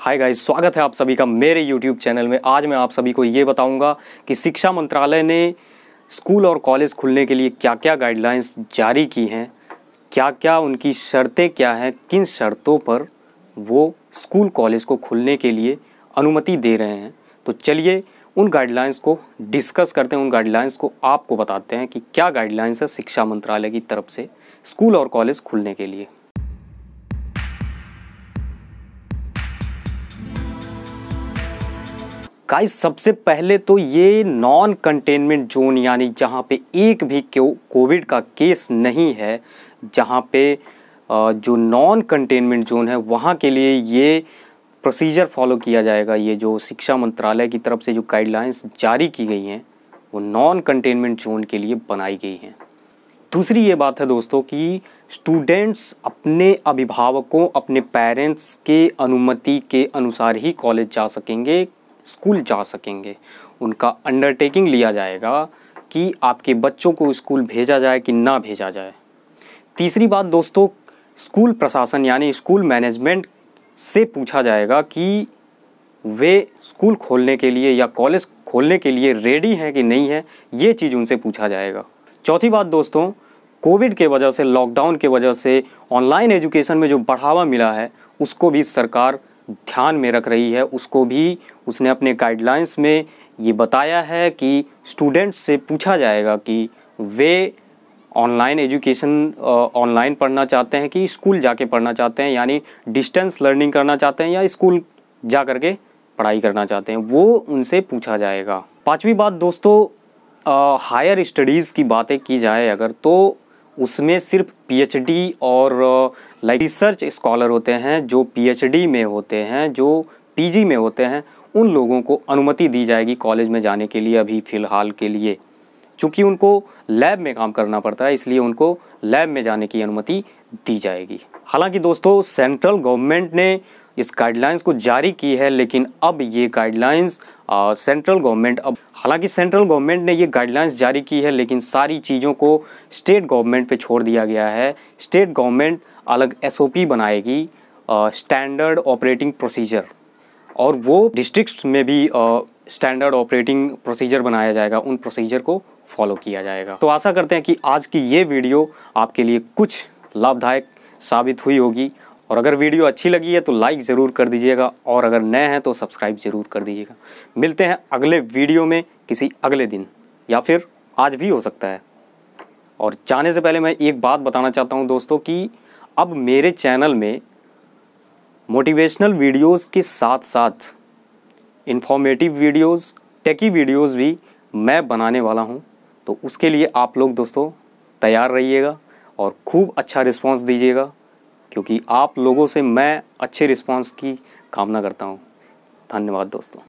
hi guys स्वागत है आप सभी का मेरे यूट्यूब चैनल में आज मैं आप सभी को ये बताऊंगा कि शिक्षा मंत्रालय ने स्कूल और कॉलेज खुलने के लिए क्या क्या गाइडलाइंस जारी की हैं क्या क्या उनकी शर्तें क्या हैं किन शर्तों पर वो स्कूल कॉलेज को खुलने के लिए अनुमति दे रहे हैं तो चलिए उन गाइडलाइंस को डिस्कस करते हैं उन गाइडलाइंस को आपको बताते हैं कि क्या गाइडलाइंस है शिक्षा मंत्रालय की तरफ से स्कूल और कॉलेज खुलने के लिए गाइस सबसे पहले तो ये नॉन कंटेनमेंट जोन यानी जहाँ पे एक भी कोविड का केस नहीं है जहाँ पे जो नॉन कंटेनमेंट जोन है वहाँ के लिए ये प्रोसीजर फॉलो किया जाएगा ये जो शिक्षा मंत्रालय की तरफ से जो गाइडलाइंस जारी की गई हैं वो नॉन कंटेनमेंट जोन के लिए बनाई गई हैं दूसरी ये बात है दोस्तों कि स्टूडेंट्स अपने अभिभावकों अपने पेरेंट्स के अनुमति के अनुसार ही कॉलेज जा सकेंगे स्कूल जा सकेंगे उनका अंडरटेकिंग लिया जाएगा कि आपके बच्चों को स्कूल भेजा जाए कि ना भेजा जाए तीसरी बात दोस्तों स्कूल प्रशासन यानी स्कूल मैनेजमेंट से पूछा जाएगा कि वे स्कूल खोलने के लिए या कॉलेज खोलने के लिए रेडी हैं कि नहीं है ये चीज़ उनसे पूछा जाएगा चौथी बात दोस्तों कोविड के वजह से लॉकडाउन के वजह से ऑनलाइन एजुकेशन में जो बढ़ावा मिला है उसको भी सरकार ध्यान में रख रही है उसको भी उसने अपने गाइडलाइंस में ये बताया है कि स्टूडेंट्स से पूछा जाएगा कि वे ऑनलाइन एजुकेशन ऑनलाइन पढ़ना चाहते हैं कि स्कूल जाके पढ़ना चाहते हैं यानी डिस्टेंस लर्निंग करना चाहते हैं या स्कूल जा कर के पढ़ाई करना चाहते हैं वो उनसे पूछा जाएगा पांचवी बात दोस्तों हायर स्टडीज़ की बातें की जाए अगर तो उसमें सिर्फ पीएचडी और लाइक रिसर्च स्कॉलर होते हैं जो पीएचडी में होते हैं जो पीजी में होते हैं उन लोगों को अनुमति दी जाएगी कॉलेज में जाने के लिए अभी फ़िलहाल के लिए चूँकि उनको लैब में काम करना पड़ता है इसलिए उनको लैब में जाने की अनुमति दी जाएगी हालांकि दोस्तों सेंट्रल गवर्नमेंट ने इस गाइडलाइंस को जारी की है लेकिन अब ये गाइडलाइंस सेंट्रल गवर्नमेंट अब हालांकि सेंट्रल गवर्नमेंट ने ये गाइडलाइंस जारी की है लेकिन सारी चीज़ों को स्टेट गवर्नमेंट पे छोड़ दिया गया है स्टेट गवर्नमेंट अलग एसओपी बनाएगी स्टैंडर्ड ऑपरेटिंग प्रोसीजर और वो डिस्ट्रिक्ट में भी स्टैंडर्ड ऑपरेटिंग प्रोसीजर बनाया जाएगा उन प्रोसीजर को फॉलो किया जाएगा तो आशा करते हैं कि आज की ये वीडियो आपके लिए कुछ लाभदायक साबित हुई होगी और अगर वीडियो अच्छी लगी है तो लाइक ज़रूर कर दीजिएगा और अगर नए हैं तो सब्सक्राइब ज़रूर कर दीजिएगा मिलते हैं अगले वीडियो में किसी अगले दिन या फिर आज भी हो सकता है और जाने से पहले मैं एक बात बताना चाहता हूँ दोस्तों कि अब मेरे चैनल में मोटिवेशनल वीडियोज़ के साथ साथ इन्फॉर्मेटिव वीडियोज़ टेकी वीडियोज़ भी मैं बनाने वाला हूँ तो उसके लिए आप लोग दोस्तों तैयार रहिएगा और खूब अच्छा रिस्पांस दीजिएगा क्योंकि आप लोगों से मैं अच्छे रिस्पॉन्स की कामना करता हूँ धन्यवाद दोस्तों